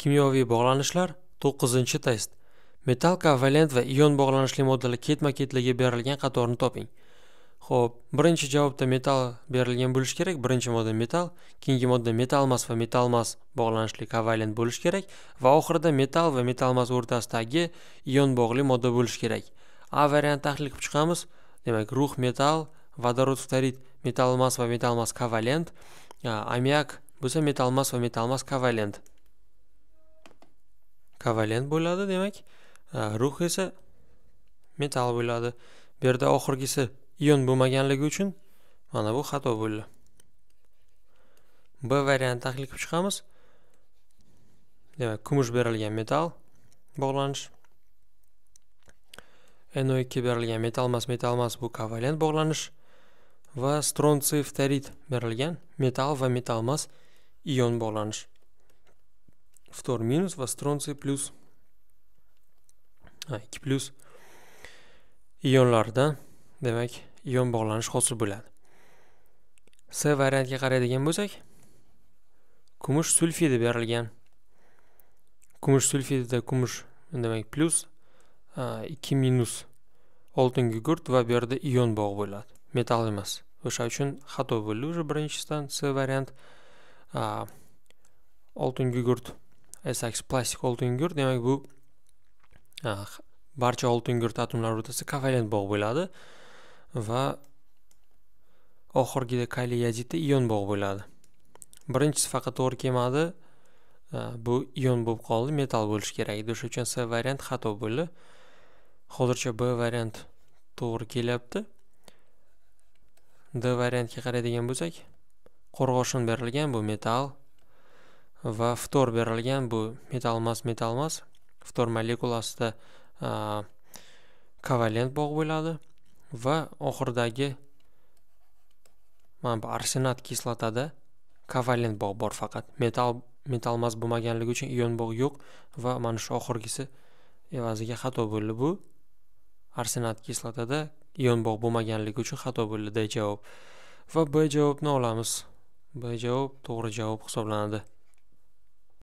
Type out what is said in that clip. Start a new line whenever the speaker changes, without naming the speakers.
kimyoviy bog'lanishlar 9 test metall kovalent va ion bog'lanishli moddalar ketma ketligi berilgan qatorni toping Xo'p, birinchi javobda metal berilgan bo'lish kerak birinchi modda metal, keyingi modda metalmas va metalmas bog'lanishli kovalent bo'lish kerak va oxirida metal va metalmas o'rtasidagi ion bog'li modda bo'lish kerak a variantni tahlil qilib chiqamiz demak rux metal, vodorod ftorid metalmas va metalmas kovalent ammiak bo'lsa metalmas va metalmas kovalent kovalent bo'ladi demak rux esa metal bo'ladi bu yerda oxirgisi ion bo'lmaganligi uchun mana bu xato bo'ldi b variantni tahlil qilib chiqamiz demak kumush berilgan metal bog'lanish no ikki berilgan metal emas metal emas bu kovalent bog'lanish va stronsiy ftorit berilgan metal va metal emas ion bog'lanish Втор минус, востронций плюс. А, 2 plus ionlardan, ион ion bog'lanish hosil С C variantiga qaraydigan bo'lsak, kumush sulfidi berilgan. Kumush sulfidida kumush, demak, plus 2 minus күгірт, ва берді ион бағы ion Метал емес. Metall emas. хато uchun уже bo'ldi. O'sha С вариант. А, oltin gugurt sx plastik oltingur gurt demak bu barcha oltin gurt atomlari o'rtasida kovalent bog' bo'ladi va oxirgida kaliy yodidda ion bog' bo'ladi birinchisi faqat to'g'ri kelmadi bu ion bo'lib qoldi metal bo'lishi kerak edi o'sha uchun c variant xato bo'ldi hozircha b variant to'g'ri kelyapti d variantga qaraydigan bo'lsak qo'rg'oshin berilgan bu metal va ftor berilgan bu metalmas metalmas ftor molekulasida kovalent bog' bo'ladi va oxiridagi mana bu arsenat kislotada kovalent bog' bor faqat metal metalmas bo'lmaganligi uchun ion bog' yo'q va mana shu oxirgisi evaziga xato bo'ldi bu arsenat kislotada ion bog' bo'lmaganligi uchun xato bo'ldi d javob va b javobni olamiz b javob to'g'ri javob hisoblanadi